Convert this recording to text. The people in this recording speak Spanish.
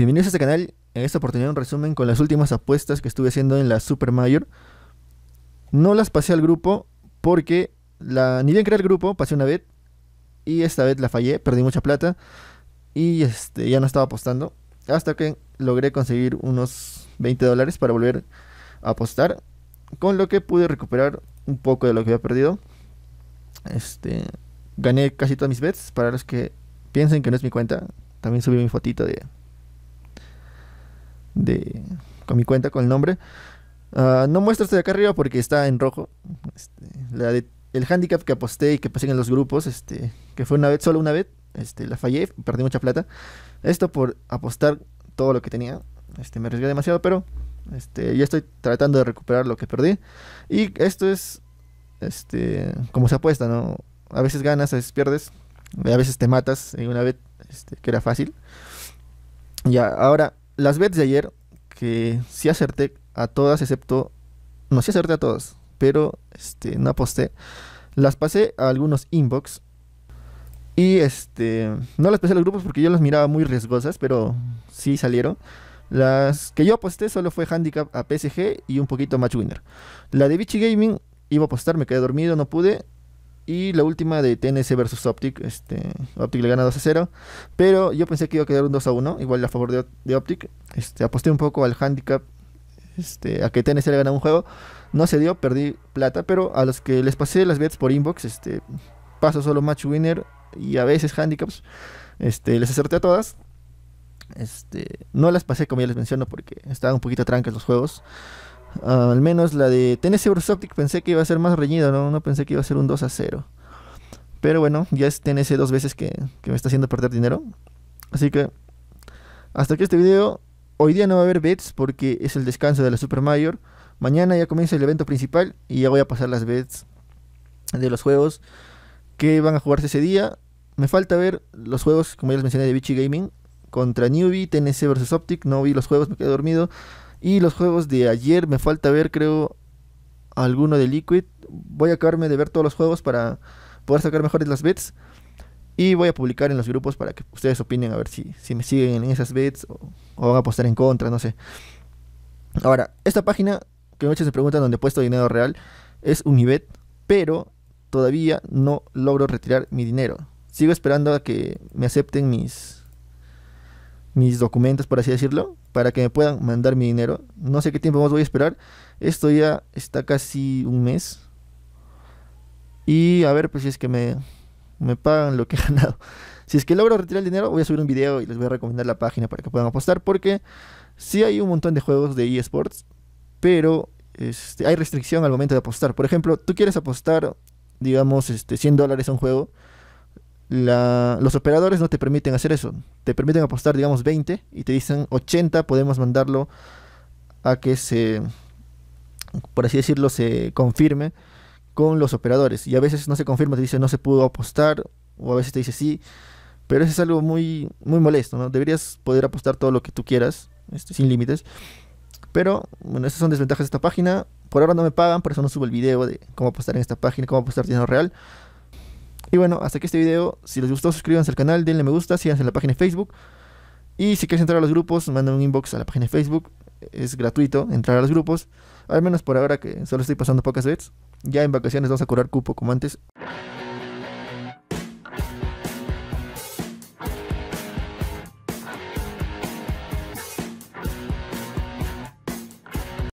Bienvenidos a este canal. En esta oportunidad un resumen con las últimas apuestas que estuve haciendo en la Super Mayor. No las pasé al grupo porque ni bien creé el grupo, pasé una vez y esta vez la fallé, perdí mucha plata y este, ya no estaba apostando. Hasta que logré conseguir unos 20 dólares para volver a apostar. Con lo que pude recuperar un poco de lo que había perdido. Este, gané casi todas mis bets. Para los que piensen que no es mi cuenta, también subí mi fotito de, de, con mi cuenta, con el nombre. Ah, no muestro este de acá arriba porque está en rojo. Este, el handicap que aposté y que pasé en los grupos, este, que fue una vez, solo una vez, este, la fallé, perdí mucha plata. Esto por apostar todo lo que tenía. Este, me arriesgué demasiado, pero este, ya estoy tratando de recuperar lo que perdí. Y esto es este, como se apuesta, ¿no? A veces ganas, a veces pierdes, a veces te matas en una vez este, que era fácil. Ya, ahora las bets de ayer, que sí acerté a todas, excepto. No, sí acerté a todas, pero este, no aposté. Las pasé a algunos inbox. Y este. No las pasé a los grupos porque yo las miraba muy riesgosas, pero sí salieron. Las que yo aposté solo fue handicap a PSG y un poquito match winner. La de Vichy Gaming iba a apostar, me quedé dormido, no pude. Y la última de TNC versus Optic. Este, Optic le gana 2 a 0. Pero yo pensé que iba a quedar un 2 a 1. Igual a favor de, de Optic. Este, aposté un poco al handicap. Este, a que TNC le gana un juego. No se dio, perdí plata. Pero a los que les pasé las bets por inbox, este, paso solo match winner y a veces handicaps. Este, les acerté a todas. Este, no las pasé como ya les menciono porque estaban un poquito trancas los juegos. Ah, al menos la de Tennessee vs. Optic pensé que iba a ser más reñido, ¿no? pensé que iba a ser un 2 a 0. Pero bueno, ya es Tennessee dos veces que, me está haciendo perder dinero. Así que hasta aquí este video. Hoy día no va a haber bets porque es el descanso de la Super Mayor. Mañana ya comienza el evento principal y ya voy a pasar las bets de los juegos que van a jugarse ese día. Me falta ver los juegos, como ya les mencioné, de Vichy Gaming contra Newbie, TNC vs Optic. No vi los juegos, me quedé dormido. Y los juegos de ayer, me falta ver, creo, alguno de Liquid. Voy a acabarme de ver todos los juegos para poder sacar mejores las bets. Y voy a publicar en los grupos para que ustedes opinen a ver si, si me siguen en esas bets o, van a apostar en contra, no sé. Ahora, esta página que muchas se preguntan dónde he puesto dinero real es Unibet, pero todavía no logro retirar mi dinero. Sigo esperando a que me acepten mis, mis documentos, por así decirlo, para que me puedan mandar mi dinero. No sé qué tiempo más voy a esperar. Esto ya está casi un mes. Y a ver, pues si es que me, me pagan lo que he ganado. Si es que logro retirar el dinero, voy a subir un video y les voy a recomendar la página para que puedan apostar. Porque sí hay un montón de juegos de eSports, pero este, hay restricción al momento de apostar. Por ejemplo, tú quieres apostar, digamos, este, 100 dólares a un juego la, los operadores no te permiten hacer eso. Te permiten apostar, digamos, 20 y te dicen 80, podemos mandarlo a que se, por así decirlo, se confirme con los operadores. Y a veces no se confirma, te dice no se pudo apostar, o a veces te dice sí. Pero eso es algo muy, muy molesto, ¿no? Deberías poder apostar todo lo que tú quieras, este, sin límites. Pero, bueno, esas son desventajas de esta página. Por ahora no me pagan, por eso no subo el video de cómo apostar en esta página, cómo apostar dinero real. Y bueno, hasta aquí este video. Si les gustó, suscríbanse al canal, denle me gusta, síganse en la página de Facebook. Y si quieres entrar a los grupos, manden un inbox a la página de Facebook. Es gratuito entrar a los grupos. Al menos por ahora que solo estoy pasando pocas veces. Ya en vacaciones vamos a curar cupo como antes.